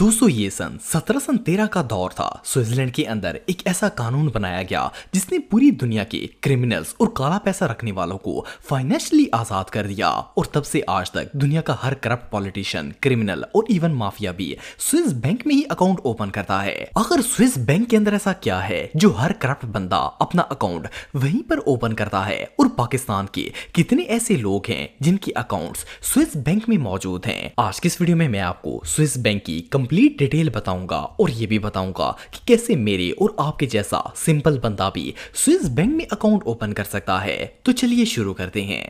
दोस्तों ये सन सत्रह तेरह का दौर था स्विट्जरलैंड के अंदर एक ऐसा कानून बनाया गया जिसने पूरी दुनिया के क्रिमिनल्स और काला पैसा रखने वालों को फाइनेंशियली आजाद कर दिया और तब से आज तक दुनिया का हर करप्ट पॉलिटिशियन क्रिमिनल और इवन माफिया भी स्विस बैंक में ही अकाउंट ओपन करता है अगर स्विस बैंक के अंदर ऐसा क्या है जो हर करप्ट बंदा अपना अकाउंट वहीं पर ओपन करता है और पाकिस्तान के कितने ऐसे लोग हैं जिनके अकाउंट स्विस बैंक में मौजूद है आज की इस वीडियो में मैं आपको स्विस बैंक की कंप्लीट डिटेल बताऊंगा और ये भी बताऊंगा कि कैसे मेरे और आपके जैसा सिंपल बंदा भी स्विस बैंक में अकाउंट ओपन कर सकता है तो चलिए शुरू करते हैं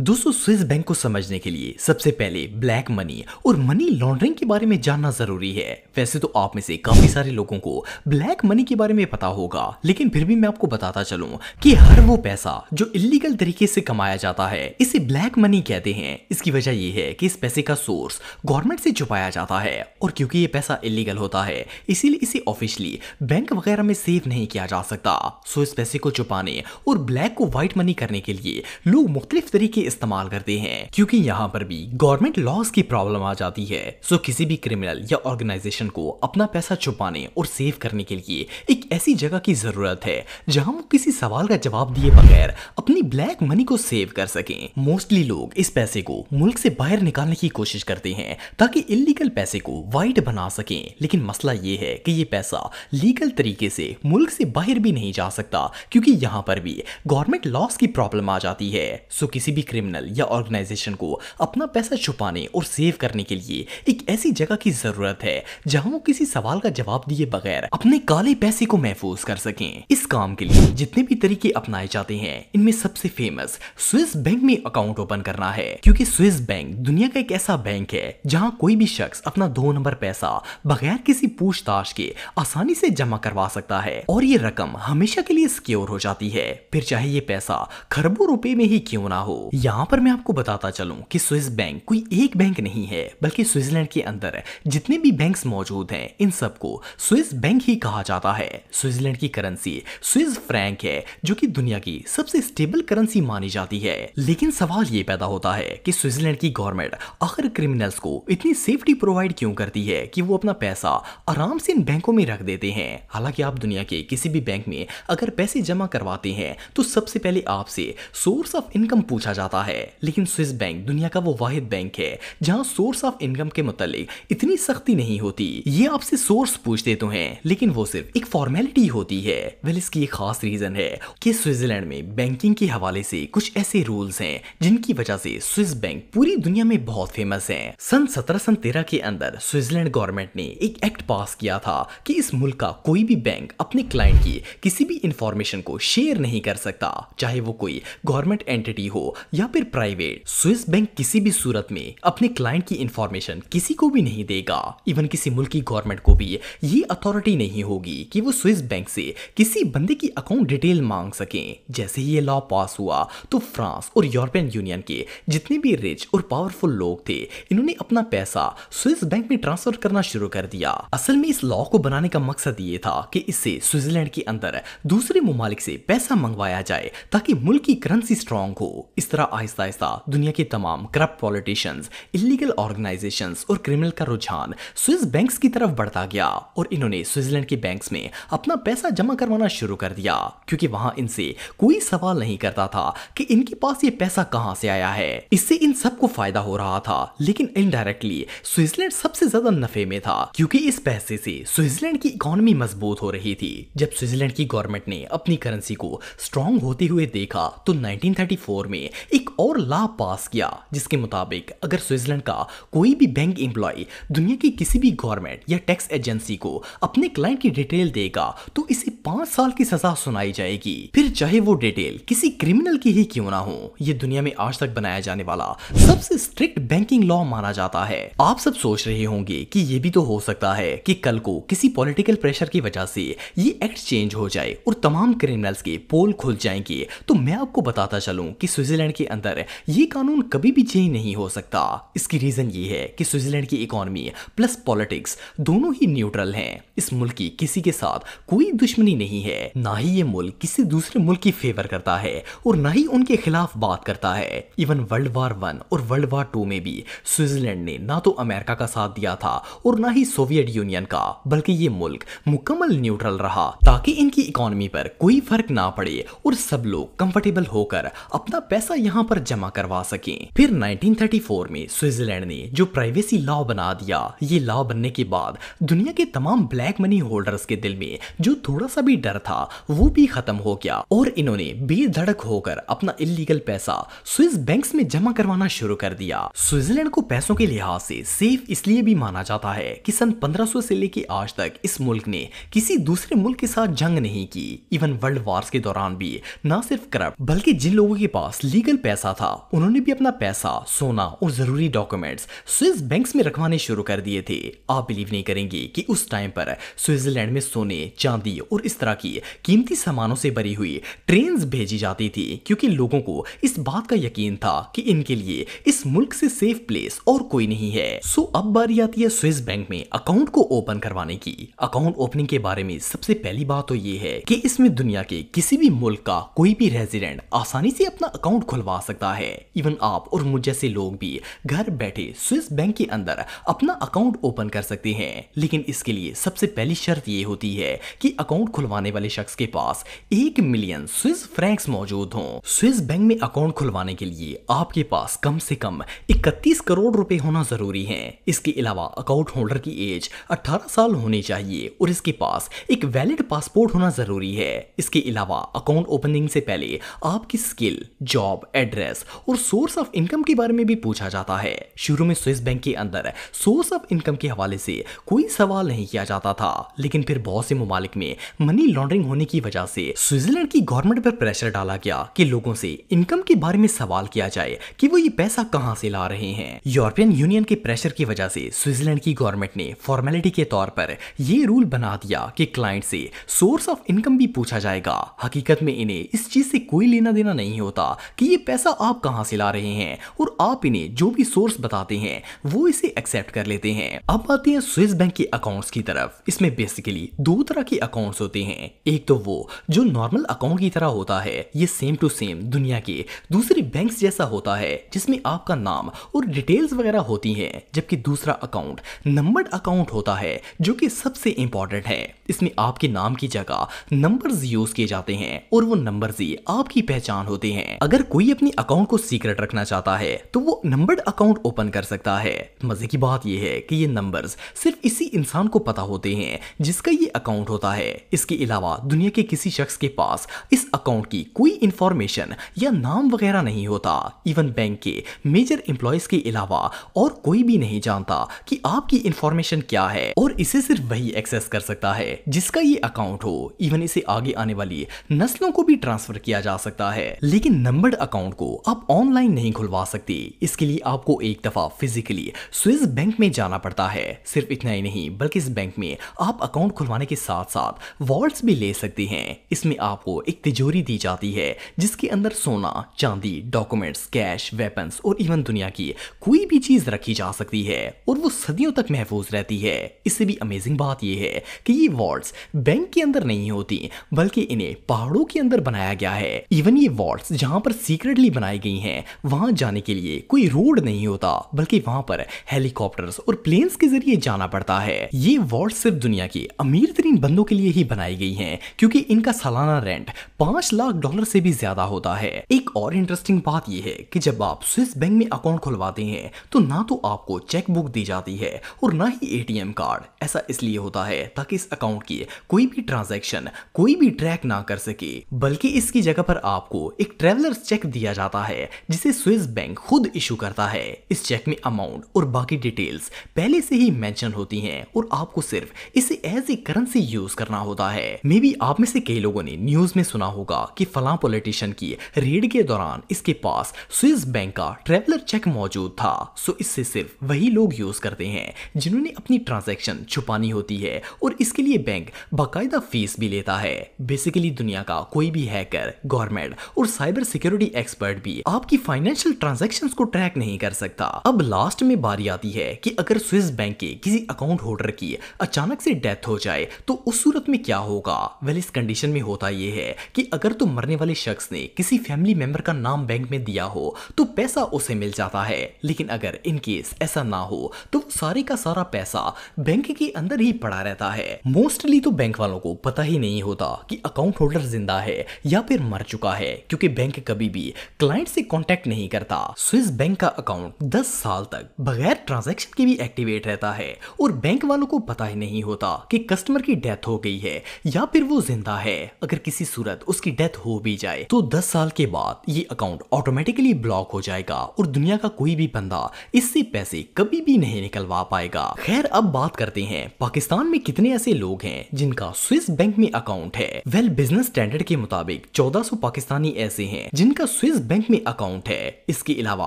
दोस्तों स्विस बैंक को समझने के लिए सबसे पहले ब्लैक मनी और मनी लॉन्ड्रिंग के बारे में जानना जरूरी है वैसे तो आप में से काफी सारे लोगों को ब्लैक मनी के बारे में पता होगा लेकिन फिर भी मैं आपको बताता चलूं कि हर वो पैसा जो इलीगल तरीके से कमाया जाता है इसे ब्लैक मनी कहते हैं इसकी वजह यह है कि इस पैसे का सोर्स गवर्नमेंट से छुपाया जाता है और क्योंकि ये पैसा इलीगल होता है इसीलिए इसे ऑफिशियली बैंक वगैरह में सेव नहीं किया जा सकता सो इस पैसे को छुपाने और ब्लैक को व्हाइट मनी करने के लिए लोग मुख्तलिफ तरीके इस्तेमाल करते हैं क्योंकि यहाँ पर भी गवर्नमेंट लॉस की प्रॉब्लम आ जाती है सो किसी भी क्रिमिनल या ऑर्गेनाइजेशन को अपना पैसा छुपाने और सेव करने के लिए एक ऐसी जगह की जरूरत है जहाँ वो किसी सवाल का जवाब दिए बगैर अपनी ब्लैक मनी को सेव कर सके मोस्टली लोग इस पैसे को मुल्क से बाहर निकालने की कोशिश करते हैं ताकि इलीगल पैसे को वाइट बना सके लेकिन मसला ये है कि ये पैसा लीगल तरीके से मुल्क से बाहर भी नहीं जा सकता क्योंकि यहाँ पर भी गवर्नमेंट लॉस की प्रॉब्लम आ जाती है सो किसी भी क्रिमिनल या ऑर्गेनाइजेशन को अपना पैसा छुपाने और सेव करने के लिए एक ऐसी जगह की जरूरत है जहां वो किसी सवाल का जवाब दिए बगैर अपने काले पैसे को महफूज कर सके इस काम के लिए जितने भी तरीके अपनाए जाते हैं इनमें सबसे फेमस स्विस बैंक में अकाउंट ओपन करना है क्योंकि स्विस बैंक दुनिया का एक ऐसा बैंक है जहाँ कोई भी शख्स अपना दो नंबर पैसा बगैर किसी पूछताछ के आसानी से जमा करवा सकता है और ये रकम हमेशा के लिए सिक्योर हो जाती है फिर चाहे ये पैसा खरबों रुपए में ही क्यों ना हो यहाँ पर मैं आपको बताता चलूँ कि स्विस बैंक कोई एक बैंक नहीं है बल्कि स्विट्जरलैंड के अंदर जितने भी बैंक्स मौजूद हैं इन सबको स्विस बैंक ही कहा जाता है स्विट्जरलैंड की करेंसी स्विस फ्रैंक है जो कि दुनिया की सबसे स्टेबल करेंसी मानी जाती है लेकिन सवाल ये पैदा होता है कि स्विट्जरलैंड की गवर्नमेंट आखिर क्रिमिनल्स को इतनी सेफ्टी प्रोवाइड क्यों करती है कि वो अपना पैसा आराम से इन बैंकों में रख देते हैं हालांकि आप दुनिया के किसी भी बैंक में अगर पैसे जमा करवाते हैं तो सबसे पहले आपसे सोर्स ऑफ इनकम पूछा जाता आता है लेकिन स्विस बैंक दुनिया का वो वाहिद बैंक है जहाँ सोर्स ऑफ इनकम के मुतालिक इतनी सख्ती नहीं होती ये आपसे सोर्स पूछते तो हैं लेकिन वो सिर्फ एक फॉर्मेलिटी होती है वेल इसकी एक खास रीजन है कि स्विट्जरलैंड में बैंकिंग के हवाले से कुछ ऐसे रूल्स हैं जिनकी वजह से स्विस बैंक पूरी दुनिया में बहुत फेमस है सन सत्रह सन तेरह के अंदर स्विट्जरलैंड गवर्नमेंट ने एक एक्ट पास किया था कि इस मुल्क का कोई भी बैंक अपने क्लाइंट की किसी भी इंफॉर्मेशन को शेयर नहीं कर सकता चाहे वो कोई गवर्नमेंट एंटिटी हो या या फिर प्राइवेट स्विस बैंक किसी भी सूरत में अपने क्लाइंट की इंफॉर्मेशन किसी को भी नहीं देगा इवन किसी मुल्क की गवर्नमेंट को भी ये अथॉरिटी नहीं होगी कि वो स्विस बैंक से किसी बंदे की अकाउंट डिटेल मांग सके जैसे ही ये लॉ पास हुआ तो फ्रांस और यूरोपियन यूनियन के जितने भी रिच और पावरफुल लोग थे इन्होंने अपना पैसा स्विस बैंक में ट्रांसफर करना शुरू कर दिया असल में इस लॉ को बनाने का मकसद ये था कि इससे स्विट्जरलैंड के अंदर दूसरे मुमालिक से पैसा मंगवाया जाए ताकि मुल्क की करेंसी स्ट्रांग हो इस तरह आहिस्ता आहिस्ता दुनिया के तमाम करप्ट पॉलिटिशियंस इलीगल ऑर्गेनाइजेशंस और क्रिमिनल का रुझान स्विस बैंक्स की तरफ बढ़ता गया और इन्होंने स्विट्जरलैंड के बैंक्स में अपना पैसा जमा करवाना शुरू कर दिया क्योंकि वहां इनसे कोई सवाल नहीं करता था कि इनके पास ये पैसा कहाँ से आया है इससे इन सबको फायदा हो रहा था लेकिन इनडायरेक्टली स्विट्जरलैंड सबसे ज्यादा नफे में था क्योंकि इस पैसे से स्विट्जरलैंड की इकोनॉमी मजबूत हो रही थी जब स्विट्जरलैंड की गवर्नमेंट ने अपनी करेंसी को स्ट्रांग होते हुए देखा तो 1934 में एक एक और लॉ पास किया जिसके मुताबिक अगर स्विट्जरलैंड का कोई भी बैंक एम्प्लॉय दुनिया की किसी भी गवर्नमेंट या टैक्स एजेंसी को अपने क्लाइंट की डिटेल देगा तो इसे पांच साल की सजा सुनाई जाएगी फिर चाहे वो डिटेल किसी क्रिमिनल की ही क्यों ना हो ये दुनिया में आज तक बनाया जाने वाला सबसे स्ट्रिक्ट बैंकिंग लॉ माना जाता है आप सब सोच रहे होंगे कि ये भी तो हो सकता है कि कल को किसी पॉलिटिकल प्रेशर की वजह से ये एक्ट चेंज हो जाए और तमाम क्रिमिनल्स के पोल खुल जाएंगे तो मैं आपको बताता चलूं कि स्विट्जरलैंड के अंदर ये कानून कभी भी चेंज नहीं हो सकता इसकी रीजन ये है कि स्विट्जरलैंड की इकोनॉमी प्लस पॉलिटिक्स दोनों ही न्यूट्रल हैं इस मुल्क की किसी के साथ कोई दुश्मनी नहीं है ना ही ये मुल्क किसी दूसरे मुल्क की फेवर करता है और ना ही उनके खिलाफ बात करता है इवन वर्ल्ड वार वन और वर्ल्ड वार टू में भी स्विट्जरलैंड ने ना तो अमेरिका का साथ दिया था और ना ही सोवियत यूनियन का बल्कि ये मुल्क मुकम्मल न्यूट्रल रहा ताकि इनकी इकोनॉमी पर कोई फर्क ना पड़े और सब लोग कंफर्टेबल होकर अपना पैसा यहाँ यहाँ पर जमा करवा सके फिर 1934 में स्विट्जरलैंड ने जो प्राइवेसी लॉ बना दिया ये लॉ बनने के बाद दुनिया के तमाम ब्लैक मनी होल्डर्स के दिल में जो थोड़ा सा भी डर था वो भी खत्म हो गया और इन्होंने बेधड़क होकर अपना इलीगल पैसा स्विस बैंक में जमा करवाना शुरू कर दिया स्विट्जरलैंड को पैसों के लिहाज से सेफ इसलिए भी माना जाता है कि सन 1500 से लेके आज तक इस मुल्क ने किसी दूसरे मुल्क के साथ जंग नहीं की इवन वर्ल्ड वार्स के दौरान भी ना सिर्फ करप्ट बल्कि जिन लोगों के पास लीगल पैसा था उन्होंने भी अपना पैसा सोना और जरूरी डॉक्यूमेंट्स स्विस बैंक्स में रखवाने शुरू कर दिए थे आप बिलीव नहीं करेंगे कि उस टाइम पर स्विट्जरलैंड में सोने चांदी और इस तरह की कीमती सामानों से भरी हुई ट्रेन भेजी जाती थी क्योंकि लोगों को इस बात का यकीन था कि इनके लिए इस मुल्क से सेफ प्लेस और कोई नहीं है सो अब बारी आती है स्विस बैंक में अकाउंट को ओपन करवाने की अकाउंट ओपनिंग के बारे में सबसे पहली बात तो ये है कि इसमें दुनिया के किसी भी मुल्क का कोई भी रेजिडेंट आसानी से अपना अकाउंट खुलवा पा सकता है इवन आप और मुझ जैसे लोग भी घर बैठे स्विस बैंक के अंदर अपना अकाउंट ओपन कर सकते हैं लेकिन इसके लिए सबसे पहली शर्त ये होती है कि अकाउंट खुलवाने वाले शख्स के पास एक मिलियन स्विस फ्रैंक्स मौजूद हों स्विस बैंक में अकाउंट खुलवाने के लिए आपके पास कम से कम इकतीस करोड़ रुपए होना जरूरी है इसके अलावा अकाउंट होल्डर की एज अठारह साल होनी चाहिए और इसके पास एक वैलिड पासपोर्ट होना जरूरी है इसके अलावा अकाउंट ओपनिंग से पहले आपकी स्किल जॉब एड्रेस और सोर्स ऑफ इनकम के बारे में भी पूछा जाता है शुरू में स्विस बैंक के अंदर सोर्स ऑफ इनकम के हवाले से कोई सवाल नहीं किया जाता था लेकिन फिर बहुत से ममालिक में मनी लॉन्ड्रिंग होने की वजह से स्विट्जरलैंड की गवर्नमेंट पर प्रेशर डाला गया कि लोगों से इनकम के बारे में सवाल किया जाए कि वो ये पैसा कहाँ से ला रहे हैं यूरोपियन यूनियन के प्रेशर की वजह से स्विट्जरलैंड की गवर्नमेंट ने फॉर्मेलिटी के तौर पर ये रूल बना दिया कि क्लाइंट से सोर्स ऑफ इनकम भी पूछा जाएगा हकीकत में इन्हें इस चीज से कोई लेना देना नहीं होता कि ये पैसा आप कहां से ला रहे हैं और आप इन्हें जो भी सोर्स बताते हैं वो इसे एक्सेप्ट कर लेते हैं अब आते हैं स्विस बैंक के अकाउंट्स की तरफ इसमें बेसिकली दो तरह के अकाउंट्स होते हैं एक तो वो जो नॉर्मल अकाउंट की तरह होता है ये सेम टू सेम दुनिया के दूसरे बैंक जैसा होता है जिसमें आपका नाम और डिटेल्स वगैरह होती है जबकि दूसरा अकाउंट नंबर्ड अकाउंट होता है जो कि सबसे इंपॉर्टेंट है इसमें आपके नाम की जगह नंबर्स यूज किए जाते हैं और वो नंबर्स ही आपकी पहचान होते हैं अगर कोई अपने अकाउंट को सीक्रेट रखना चाहता है तो वो नंबर्ड अकाउंट ओपन कर सकता है मजे की बात यह है कि ये नंबर्स सिर्फ इसी इंसान को पता होते हैं जिसका ये अकाउंट होता है इसके अलावा दुनिया के किसी शख्स के पास इस अकाउंट की कोई इंफॉर्मेशन या नाम वगैरह नहीं होता इवन बैंक के मेजर एम्प्लॉयज के अलावा और कोई भी नहीं जानता कि आपकी इंफॉर्मेशन क्या है और इसे सिर्फ वही एक्सेस कर सकता है जिसका ये अकाउंट हो इवन इसे आगे आने वाली नस्लों को भी ट्रांसफर किया जा सकता है लेकिन नंबर्ड अकाउंट अकाउंट को आप ऑनलाइन नहीं खुलवा सकते इसके लिए आपको एक दफा फिजिकली स्विस बैंक में जाना पड़ता है सिर्फ इतना ही नहीं बल्कि इस बैंक में आप अकाउंट खुलवाने के साथ साथ वॉल्ट भी ले सकते हैं इसमें आपको एक तिजोरी दी जाती है जिसके अंदर सोना चांदी डॉक्यूमेंट्स कैश वेपन्स और इवन दुनिया की कोई भी चीज रखी जा सकती है और वो सदियों तक महफूज रहती है इससे भी अमेजिंग बात यह है कि ये वॉल्ट बैंक के अंदर नहीं होती बल्कि इन्हें पहाड़ों के अंदर बनाया गया है इवन ये वॉल्ट जहां पर सीक्रेट असेंबली बनाई गई हैं वहां जाने के लिए कोई रोड नहीं होता बल्कि वहां पर हेलीकॉप्टर्स और प्लेन्स के जरिए जाना पड़ता है ये वार्ड सिर्फ दुनिया के अमीर तरीन बंदों के लिए ही बनाई गई है क्योंकि इनका सालाना रेंट पांच लाख डॉलर से भी ज्यादा होता है एक और इंटरेस्टिंग बात यह है कि जब आप स्विस बैंक में अकाउंट खुलवाते हैं तो ना तो आपको चेक बुक दी जाती है और ना ही एटीएम कार्ड ऐसा इसलिए होता है ताकि इस अकाउंट की कोई भी ट्रांजेक्शन कोई भी ट्रैक ना कर सके बल्कि इसकी जगह पर आपको एक ट्रेवलर चेक दिया किया जाता है जिसे स्विस बैंक खुद इशू करता है इस चेक में अमाउंट और बाकी डिटेल्स पहले से ही मेंशन होती हैं और आपको सिर्फ इसे एज ए करेंसी यूज करना होता है मे बी आप में से कई लोगों ने न्यूज में सुना होगा कि फला पॉलिटिशियन की रेड के दौरान इसके पास स्विस बैंक का ट्रेवलर चेक मौजूद था सो इससे सिर्फ वही लोग यूज करते हैं जिन्होंने अपनी ट्रांजेक्शन छुपानी होती है और इसके लिए बैंक बाकायदा फीस भी लेता है बेसिकली दुनिया का कोई भी हैकर गवर्नमेंट और साइबर सिक्योरिटी एक्स एक्सपर्ट भी आपकी फाइनेंशियल ट्रांजेक्शन को ट्रैक नहीं कर सकता अब लास्ट में बारी आती है की अगर स्विस बैंक के किसी अकाउंट होल्डर की अचानक से डेथ हो जाए तो उस सूरत में क्या होगा वेल इस कंडीशन में होता यह है कि अगर तो मरने वाले शख्स ने किसी फैमिली मेंबर का नाम बैंक में दिया हो तो पैसा उसे मिल जाता है लेकिन अगर इनकेस ऐसा ना हो तो सारे का सारा पैसा बैंक के अंदर ही पड़ा रहता है मोस्टली तो बैंक वालों को पता ही नहीं होता कि अकाउंट होल्डर जिंदा है या फिर मर चुका है क्योंकि बैंक कभी भी क्लाइंट से कॉन्टेक्ट नहीं करता स्विस बैंक का अकाउंट दस साल तक बगैर ट्रांजेक्शन के भी एक्टिवेट रहता है और बैंक वालों को पता ही नहीं होता कि कस्टमर की डेथ हो गई है या फिर वो जिंदा है अगर किसी सूरत उसकी डेथ हो भी जाए तो दस साल के बाद ये अकाउंट ऑटोमेटिकली ब्लॉक हो जाएगा और दुनिया का कोई भी बंदा इससे पैसे कभी भी नहीं निकलवा पाएगा खैर अब बात करते हैं पाकिस्तान में कितने ऐसे लोग हैं जिनका स्विस बैंक में अकाउंट है वेल बिजनेस स्टैंडर्ड के मुताबिक 1400 पाकिस्तानी ऐसे हैं जिनका स्विस इस बैंक में अकाउंट है इसके अलावा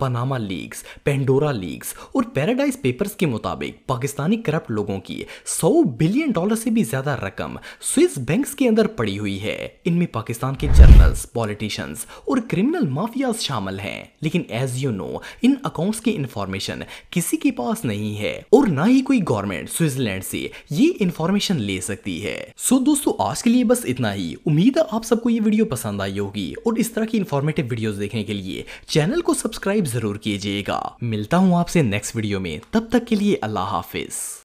पनामा लीक्स पेंडोरा लीक्स और पैराडाइज पेपर्स के मुताबिक पाकिस्तानी करप्ट लोगों की 100 बिलियन डॉलर से भी ज्यादा रकम स्विस बैंक्स के अंदर पड़ी हुई है इनमें पाकिस्तान के जर्नल्स पॉलिटिशियंस और क्रिमिनल माफिया शामिल हैं लेकिन एज यू नो इन अकाउंट्स की इंफॉर्मेशन किसी के पास नहीं है और ना ही कोई गवर्नमेंट स्विट्जरलैंड से ये इंफॉर्मेशन ले सकती है सो दोस्तों आज के लिए बस इतना ही उम्मीद है आप सबको ये वीडियो पसंद आई होगी और इस तरह की इंफॉर्मेटिव वीडियोस देखने के लिए चैनल को सब्सक्राइब जरूर कीजिएगा मिलता हूँ आपसे नेक्स्ट वीडियो में तब तक के लिए अल्लाह हाफिज़